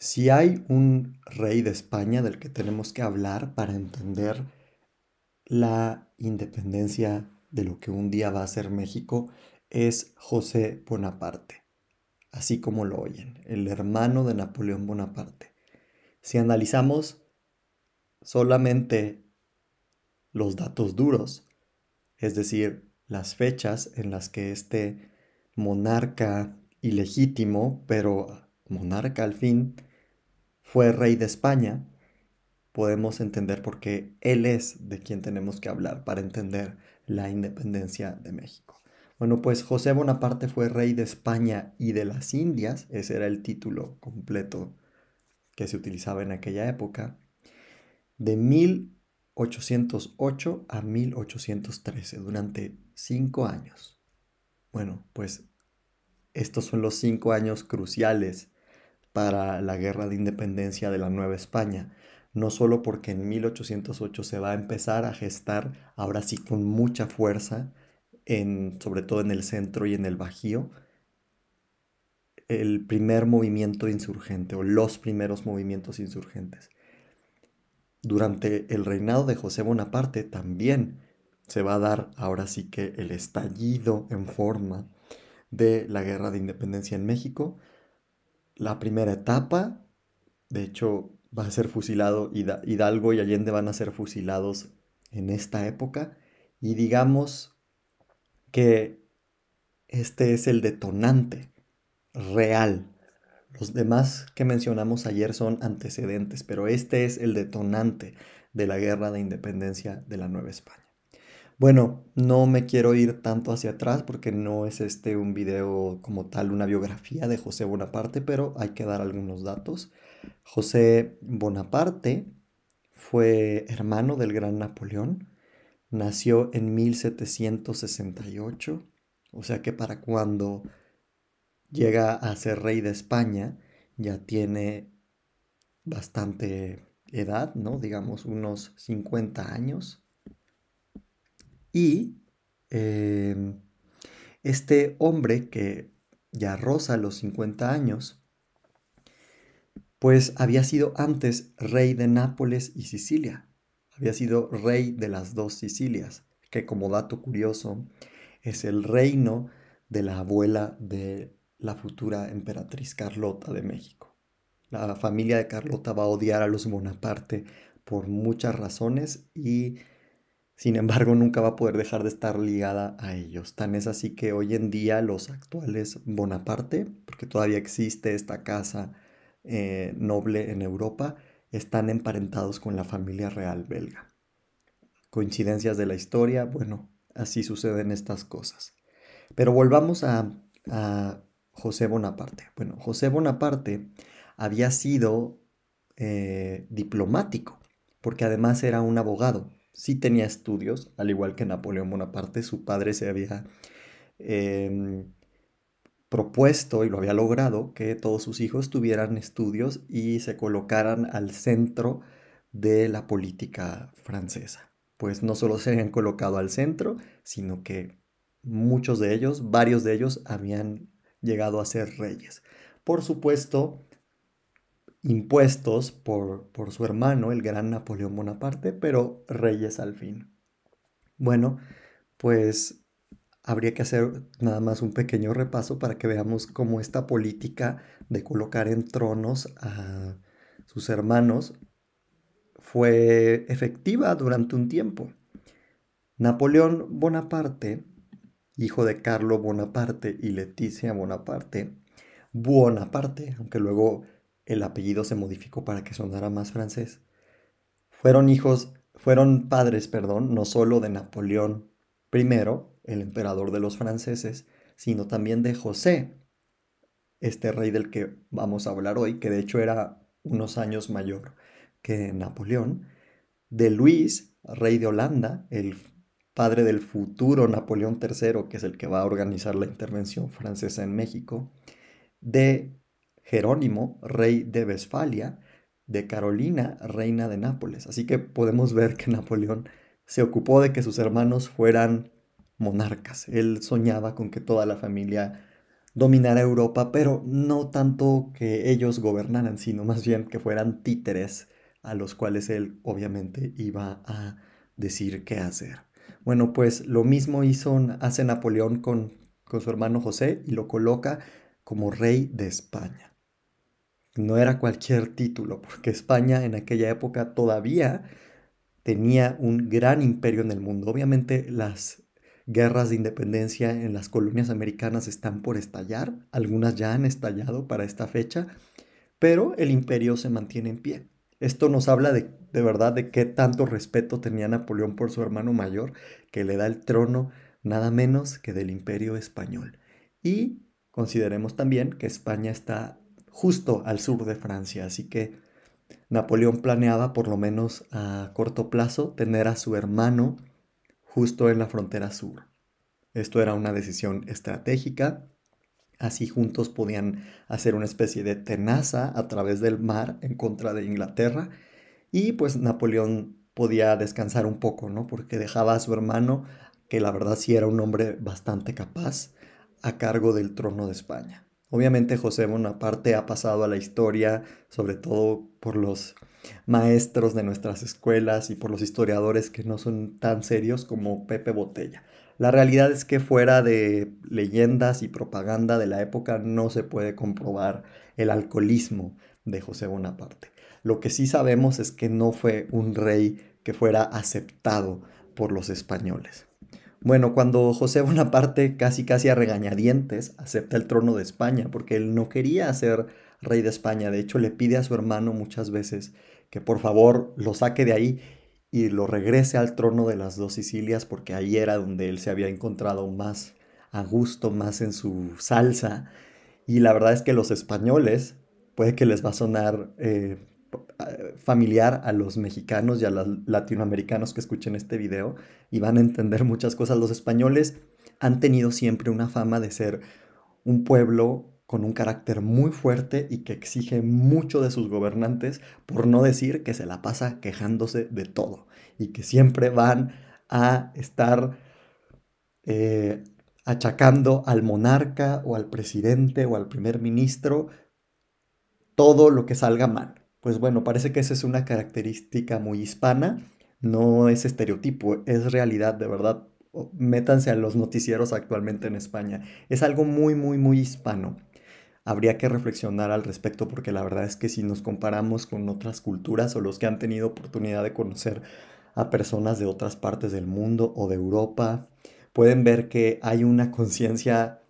Si hay un rey de España del que tenemos que hablar para entender la independencia de lo que un día va a ser México, es José Bonaparte, así como lo oyen, el hermano de Napoleón Bonaparte. Si analizamos solamente los datos duros, es decir, las fechas en las que este monarca ilegítimo, pero monarca al fin, fue rey de España, podemos entender por qué él es de quien tenemos que hablar para entender la independencia de México. Bueno, pues José Bonaparte fue rey de España y de las Indias, ese era el título completo que se utilizaba en aquella época, de 1808 a 1813, durante cinco años. Bueno, pues estos son los cinco años cruciales para la guerra de independencia de la Nueva España. No solo porque en 1808 se va a empezar a gestar, ahora sí con mucha fuerza, en, sobre todo en el centro y en el Bajío, el primer movimiento insurgente o los primeros movimientos insurgentes. Durante el reinado de José Bonaparte también se va a dar ahora sí que el estallido en forma de la guerra de independencia en México la primera etapa. De hecho, va a ser fusilado, Hidalgo y Allende van a ser fusilados en esta época. Y digamos que este es el detonante real. Los demás que mencionamos ayer son antecedentes, pero este es el detonante de la guerra de independencia de la Nueva España. Bueno, no me quiero ir tanto hacia atrás porque no es este un video como tal, una biografía de José Bonaparte, pero hay que dar algunos datos. José Bonaparte fue hermano del gran Napoleón, nació en 1768, o sea que para cuando llega a ser rey de España ya tiene bastante edad, ¿no? Digamos unos 50 años y em, este hombre que ya a los 50 años, pues había sido antes rey de Nápoles y Sicilia. Había sido rey de las dos Sicilias, que como dato curioso es el reino de la abuela de la futura emperatriz Carlota de México. La familia de Carlota va a odiar a los Bonaparte por muchas razones y sin embargo, nunca va a poder dejar de estar ligada a ellos. Tan es así que hoy en día los actuales Bonaparte, porque todavía existe esta casa eh, noble en Europa, están emparentados con la familia real belga. Coincidencias de la historia, bueno, así suceden estas cosas. Pero volvamos a, José Bonaparte. Bueno, José Bonaparte había sido eh, diplomático, porque además era un abogado sí tenía estudios, al igual que Napoleón Bonaparte, su padre se había em, propuesto y lo había logrado que todos sus hijos tuvieran estudios y se colocaran al centro de la política francesa. Pues no solo se habían colocado al centro, sino que muchos de ellos, varios de ellos, habían llegado a ser reyes. Por supuesto, impuestos por, por su hermano, el gran Napoleón Bonaparte, pero reyes al fin. Bueno, pues habría que hacer nada más un pequeño repaso para que veamos cómo esta política de colocar en tronos a sus hermanos fue efectiva durante un tiempo. Napoleón Bonaparte, hijo de Carlos Bonaparte y Leticia Bonaparte, Bonaparte, aunque luego el apellido se modificó para que sonara más francés. Fueron hijos, fueron padres, perdón, no solo de Napoleón I, el emperador de los franceses, sino también de José, este rey del que vamos a hablar hoy, que de hecho era unos años mayor que Napoleón, de Luis, rey de Holanda, el padre del futuro Napoleón III, que es el que va a organizar la intervención francesa en México, de Jerónimo, rey de Vesfalia, de Carolina, reina de Nápoles. Así que podemos ver que Napoleón se ocupó de que sus hermanos fueran monarcas. Él soñaba con que toda la familia dominara Europa, pero no tanto que ellos gobernaran, sino más bien que fueran títeres a los cuales él obviamente iba a decir qué hacer. Bueno, pues lo mismo hizo, hace Napoleón con su hermano José y lo coloca como rey de España no era cualquier título, porque España en aquella época todavía tenía un gran imperio en el mundo. Obviamente las guerras de independencia en las colonias americanas están por estallar, algunas ya han estallado para esta fecha, pero el imperio se mantiene en pie. Esto nos habla de, verdad de qué tanto respeto tenía Napoleón por su hermano mayor, que le da el trono nada menos que del imperio español. Y consideremos también que España está justo al sur de Francia, así que Napoleón planeaba, por lo menos a corto plazo, tener a su hermano justo en la frontera sur. Esto era una decisión estratégica, así juntos podían hacer una especie de tenaza a través del mar en contra de Inglaterra y pues Napoleón podía descansar un poco, ¿no? Porque dejaba a su hermano, que la verdad sí era un hombre bastante capaz, a cargo del trono de España. Obviamente José Bonaparte ha pasado a la historia, sobre todo por los maestros de nuestras escuelas y por los historiadores que no son tan serios como Pepe Botella. La realidad es que fuera de leyendas y propaganda de la época no se puede comprobar el alcoholismo de José Bonaparte. Lo que sí sabemos es que no fue un rey que fuera aceptado por los españoles. Bueno, cuando José Bonaparte casi casi a regañadientes acepta el trono de España, porque él no quería ser rey de España, de hecho le pide a su hermano muchas veces que por favor lo saque de ahí y lo regrese al trono de las dos Sicilias, porque ahí era donde él se había encontrado más a gusto, más en su salsa. Y la verdad es que los españoles, puede que les va a sonar eh, familiar a los mexicanos y a los latinoamericanos que escuchen este video y van a entender muchas cosas. Los españoles han tenido siempre una fama de ser un pueblo con un carácter muy fuerte y que exige mucho de sus gobernantes, por no decir que se la pasa quejándose de todo y que siempre van a estar eh, achacando al monarca o al presidente o al primer ministro todo lo que salga mal. Pues bueno, parece que esa es una característica muy hispana, no es estereotipo, es realidad de verdad. Métanse a los noticieros actualmente en España. Es algo muy, muy, muy hispano. Habría que reflexionar al respecto porque la verdad es que si nos comparamos con otras culturas o los que han tenido oportunidad de conocer a personas de otras partes del mundo o de Europa, pueden ver que hay una conciencia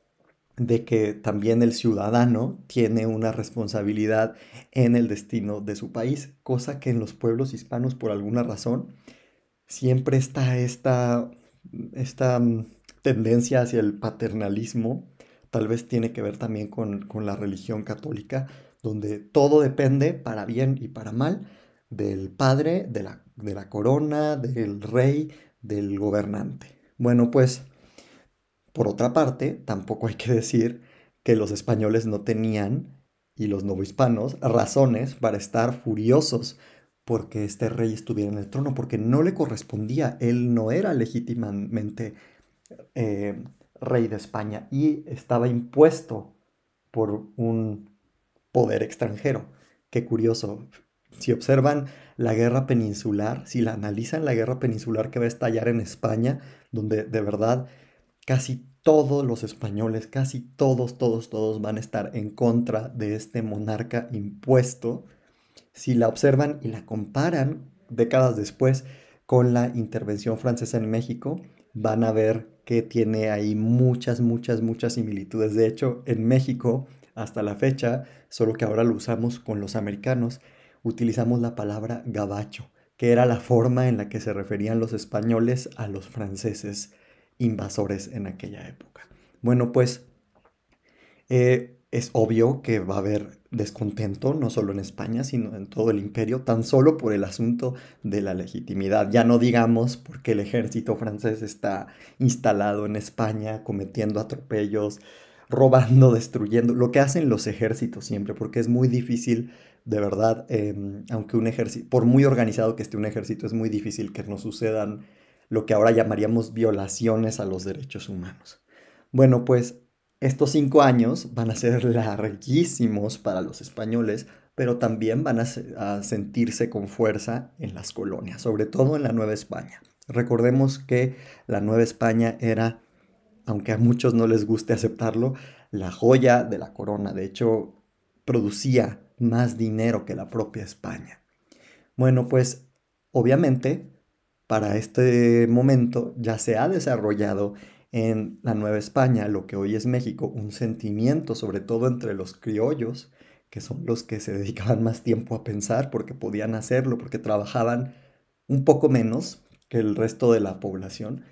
de que también el ciudadano tiene una responsabilidad en el destino de su país, cosa que en los pueblos hispanos por alguna razón siempre está esta, esta mm, tendencia hacia el paternalismo, tal vez tiene que ver también con, la religión católica, donde todo depende, para bien y para mal, del padre, de la, de la corona, del rey, del gobernante. Bueno, pues por otra parte, tampoco hay que decir que los españoles no tenían, y los novohispanos, razones para estar furiosos porque este rey estuviera en el trono, porque no le correspondía, él no era legítimamente eh, rey de España y estaba impuesto por un poder extranjero. Qué curioso. Si observan la guerra peninsular, si la analizan la guerra peninsular que va a estallar en España, donde de verdad casi todos los españoles, casi todos, todos, todos van a estar en contra de este monarca impuesto si la observan y la comparan décadas después con la intervención francesa en México, van a ver que tiene ahí muchas, muchas, muchas similitudes. De hecho, en México, hasta la fecha, solo que ahora lo usamos con los americanos, utilizamos la palabra gabacho, que era la forma en la que se referían los españoles a los franceses invasores en aquella época. Bueno, pues eh, es obvio que va a haber descontento, no solo en España, sino en todo el imperio, tan solo por el asunto de la legitimidad. Ya no digamos porque el ejército francés está instalado en España, cometiendo atropellos, robando, destruyendo, lo que hacen los ejércitos siempre, porque es muy difícil, de verdad, em, aunque un ejército, por muy organizado que esté un ejército, es muy difícil que no sucedan lo que ahora llamaríamos violaciones a los derechos humanos. Bueno, pues estos cinco años van a ser larguísimos para los españoles, pero también van a, sentirse con fuerza en las colonias, sobre todo en la Nueva España. Recordemos que la Nueva España era, aunque a muchos no les guste aceptarlo, la joya de la corona. De hecho, producía más dinero que la propia España. Bueno, pues obviamente para este momento ya se ha desarrollado en la Nueva España, lo que hoy es México, un sentimiento, sobre todo entre los criollos, que son los que se dedicaban más tiempo a pensar porque podían hacerlo, porque trabajaban un poco menos que el resto de la población.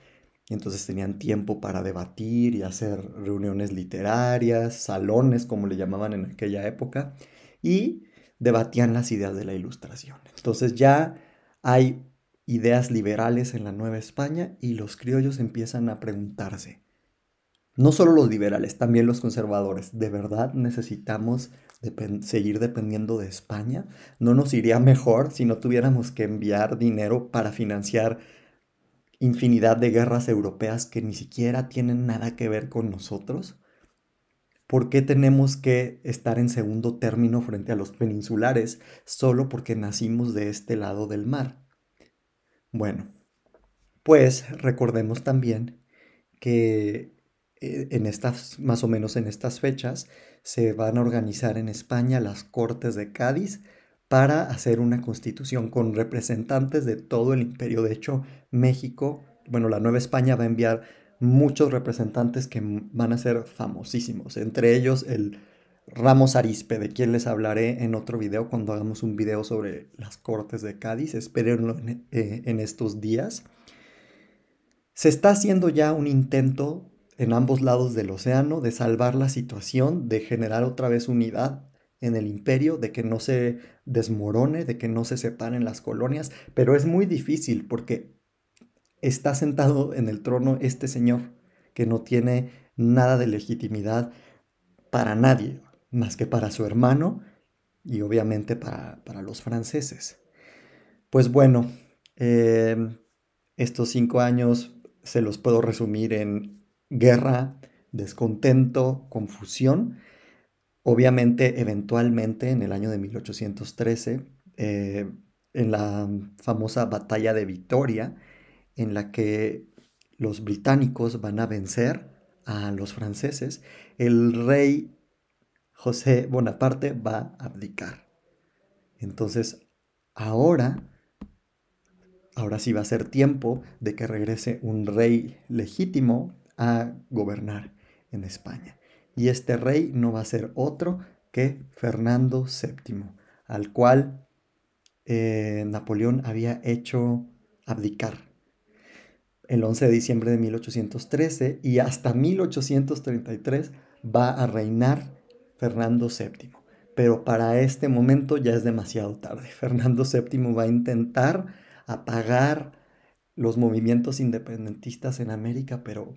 Y entonces tenían tiempo para debatir y hacer reuniones literarias, salones, como le llamaban en aquella época, y debatían las ideas de la ilustración. Entonces ya hay ideas liberales en la Nueva España y los criollos empiezan a preguntarse, no solo los liberales, también los conservadores, ¿de verdad necesitamos seguir dependiendo de España? ¿No nos iría mejor si no tuviéramos que enviar dinero para financiar infinidad de guerras europeas que ni siquiera tienen nada que ver con nosotros? ¿Por qué tenemos que estar en segundo término frente a los peninsulares solo porque nacimos de este lado del mar? Bueno, pues recordemos también que eh, en estas, más o menos en estas fechas, se van a organizar en España las Cortes de Cádiz para hacer una constitución con representantes de todo el imperio. De hecho, México, bueno, la Nueva España va a enviar muchos representantes que van a ser famosísimos, entre ellos el Ramos Arispe, de quien les hablaré en otro video cuando hagamos un video sobre las Cortes de Cádiz, espérenlo en, eh, en estos días. Se está haciendo ya un intento en ambos lados del océano de salvar la situación, de generar otra vez unidad en el imperio, de que no se desmorone, de que no se separen las colonias, pero es muy difícil porque está sentado en el trono este señor que no tiene nada de legitimidad para nadie más que para su hermano y obviamente para, para los franceses. Pues bueno, em, estos cinco años se los puedo resumir en guerra, descontento, confusión. Obviamente, eventualmente, en el año de 1813, eh, en la famosa batalla de Vitoria, en la que los británicos van a vencer a los franceses, el rey José Bonaparte va a abdicar. Entonces, ahora, ahora sí va a ser tiempo de que regrese un rey legítimo a gobernar en España. Y este rey no va a ser otro que Fernando VII, al cual eh, Napoleón había hecho abdicar el 11 de diciembre de 1813 y hasta 1833 va a reinar Fernando VII. Pero para este momento ya es demasiado tarde. Fernando VII va a intentar apagar los movimientos independentistas en América, pero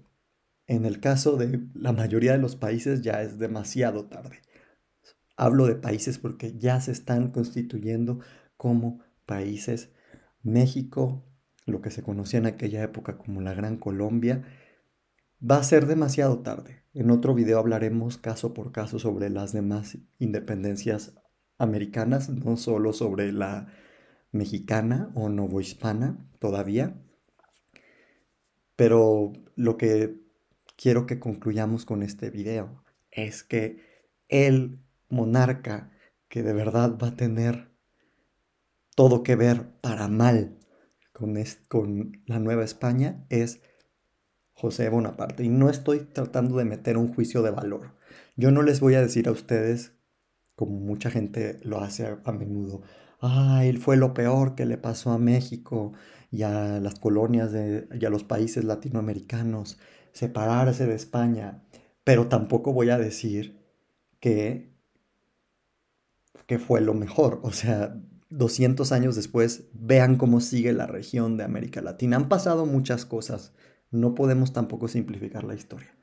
en el caso de la mayoría de los países ya es demasiado tarde. Hablo de países porque ya se están constituyendo como países México, lo que se conocía en aquella época como la Gran Colombia, Va a ser demasiado tarde. En otro video hablaremos caso por caso sobre las demás independencias americanas, no solo sobre la mexicana o novohispana todavía. Pero lo que quiero que concluyamos con este video es que el monarca que de verdad va a tener todo que ver para mal con, con la Nueva España es José Bonaparte. Y no estoy tratando de meter un juicio de valor. Yo no les voy a decir a ustedes, como mucha gente lo hace a menudo, ah, él fue lo peor que le pasó a México y a las colonias y a los países latinoamericanos, separarse de España. Pero tampoco voy a decir que, que fue lo mejor. O sea, 200 años después, vean cómo sigue la región de América Latina. Han pasado muchas cosas no podemos tampoco simplificar la historia.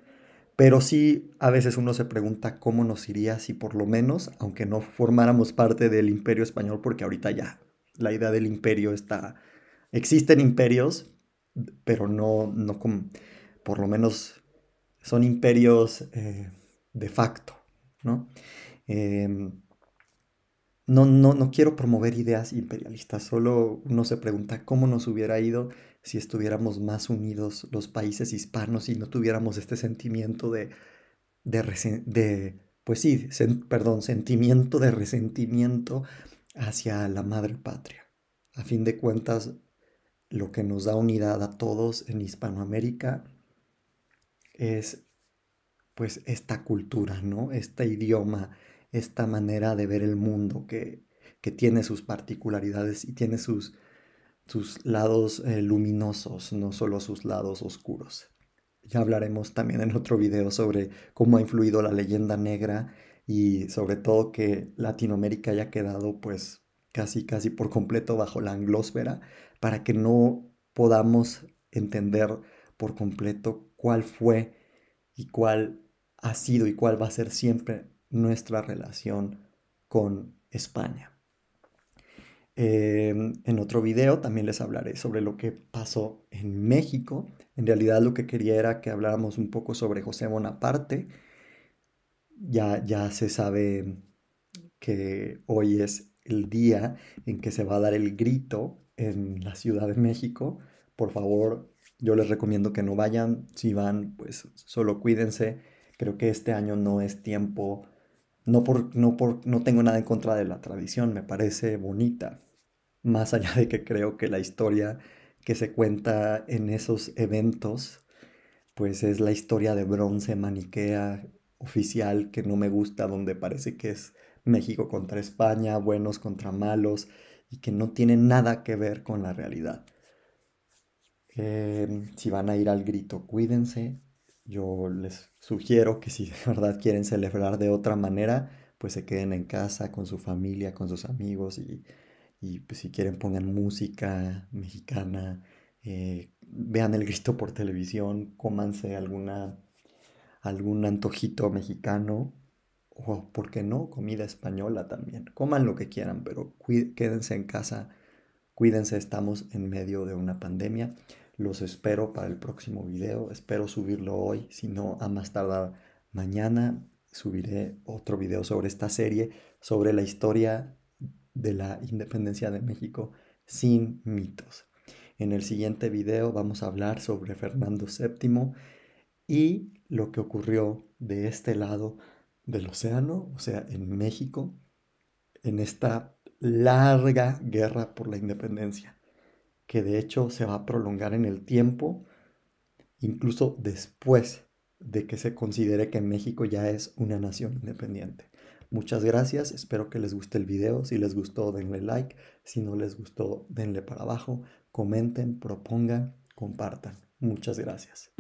Pero sí, a veces uno se pregunta cómo nos iría si por lo menos, aunque no formáramos parte del imperio español, porque ahorita ya la idea del imperio está... Existen imperios, pero no, no por lo menos son imperios eh, de facto, ¿no? Em, no, ¿no? No quiero promover ideas imperialistas, solo uno se pregunta cómo nos hubiera ido si estuviéramos más unidos los países hispanos y no tuviéramos este sentimiento de, de, pues sí, perdón, sentimiento de resentimiento hacia la madre patria. A fin de cuentas, lo que nos da unidad a todos en Hispanoamérica es pues esta cultura, ¿no? Este idioma, esta manera de ver el mundo que, que tiene sus particularidades y tiene sus sus lados eh, luminosos, no solo sus lados oscuros. Ya hablaremos también en otro video sobre cómo ha influido la leyenda negra y sobre todo que Latinoamérica haya quedado pues casi casi por completo bajo la anglósfera para que no podamos entender por completo cuál fue y cuál ha sido y cuál va a ser siempre nuestra relación con España. Em, en otro video también les hablaré sobre lo que pasó en México. En realidad lo que quería era que habláramos un poco sobre José Bonaparte. Ya, ya se sabe que hoy es el día en que se va a dar el grito en la Ciudad de México. Por favor, yo les recomiendo que no vayan. Si van, pues solo cuídense. Creo que este año no es tiempo no, por, no, por, no tengo nada en contra de la tradición, me parece bonita, más allá de que creo que la historia que se cuenta en esos eventos, pues es la historia de bronce maniquea oficial que no me gusta, donde parece que es México contra España, buenos contra malos, y que no tiene nada que ver con la realidad. Em, si van a ir al grito, cuídense, yo les sugiero que si de verdad quieren celebrar de otra manera, pues se queden en casa con su familia, con sus amigos y, pues, si quieren pongan música mexicana, eh, vean el grito por televisión, cómanse alguna, algún antojito mexicano o, ¿por qué no?, comida española también. Coman lo que quieran, pero quédense en casa, cuídense, estamos en medio de una pandemia. Los espero para el próximo video. Espero subirlo hoy, si no a más tardar mañana subiré otro video sobre esta serie, sobre la historia de la independencia de México sin mitos. En el siguiente video vamos a hablar sobre Fernando VII y lo que ocurrió de este lado del océano, o sea, en México, en esta larga guerra por la independencia que de hecho se va a prolongar en el tiempo, incluso después de que se considere que México ya es una nación independiente. Muchas gracias, espero que les guste el video, si les gustó denle like, si no les gustó denle para abajo, comenten, propongan, compartan. Muchas gracias.